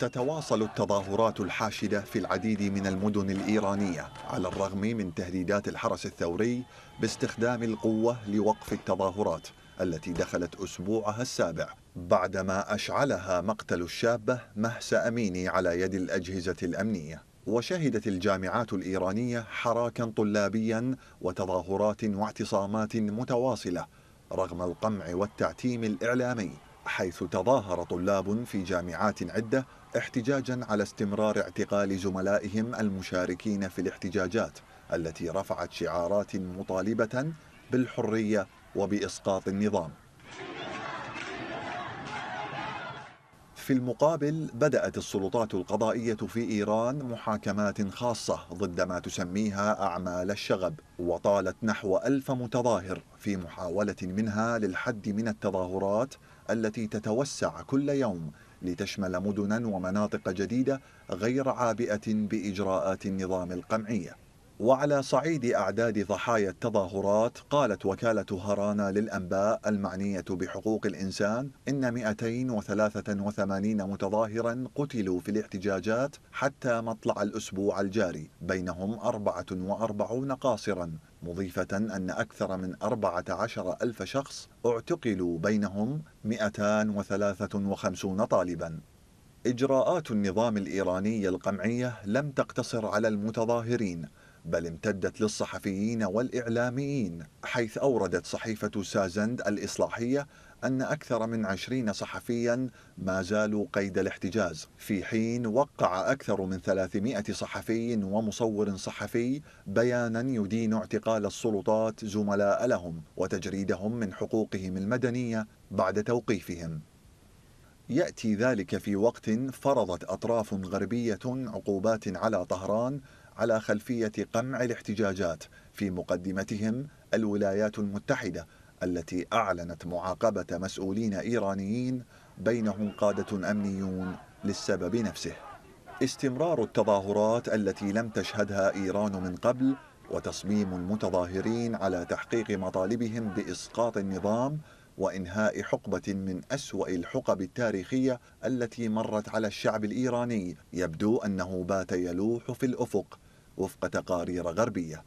تتواصل التظاهرات الحاشدة في العديد من المدن الإيرانية على الرغم من تهديدات الحرس الثوري باستخدام القوة لوقف التظاهرات التي دخلت أسبوعها السابع بعدما أشعلها مقتل الشابة مهس أميني على يد الأجهزة الأمنية وشهدت الجامعات الإيرانية حراكا طلابيا وتظاهرات واعتصامات متواصلة رغم القمع والتعتيم الإعلامي حيث تظاهر طلاب في جامعات عدة احتجاجا على استمرار اعتقال زملائهم المشاركين في الاحتجاجات التي رفعت شعارات مطالبة بالحرية وبإسقاط النظام في المقابل بدأت السلطات القضائية في إيران محاكمات خاصة ضد ما تسميها أعمال الشغب وطالت نحو ألف متظاهر في محاولة منها للحد من التظاهرات التي تتوسع كل يوم لتشمل مدنا ومناطق جديدة غير عابئة بإجراءات النظام القمعية وعلى صعيد أعداد ضحايا التظاهرات قالت وكالة هارانا للأنباء المعنية بحقوق الإنسان إن 283 متظاهرا قتلوا في الاحتجاجات حتى مطلع الأسبوع الجاري بينهم 44 قاصرا مضيفة أن أكثر من 14 ألف شخص اعتقلوا بينهم 253 طالبا إجراءات النظام الإيراني القمعية لم تقتصر على المتظاهرين بل امتدت للصحفيين والإعلاميين حيث أوردت صحيفة سازند الإصلاحية أن أكثر من عشرين صحفيا ما زالوا قيد الاحتجاز في حين وقع أكثر من 300 صحفي ومصور صحفي بيانا يدين اعتقال السلطات زملاء لهم وتجريدهم من حقوقهم المدنية بعد توقيفهم يأتي ذلك في وقت فرضت أطراف غربية عقوبات على طهران على خلفية قمع الاحتجاجات في مقدمتهم الولايات المتحدة التي أعلنت معاقبة مسؤولين إيرانيين بينهم قادة أمنيون للسبب نفسه استمرار التظاهرات التي لم تشهدها إيران من قبل وتصميم المتظاهرين على تحقيق مطالبهم بإسقاط النظام وإنهاء حقبة من أسوأ الحقب التاريخية التي مرت على الشعب الإيراني يبدو أنه بات يلوح في الأفق وفق تقارير غربية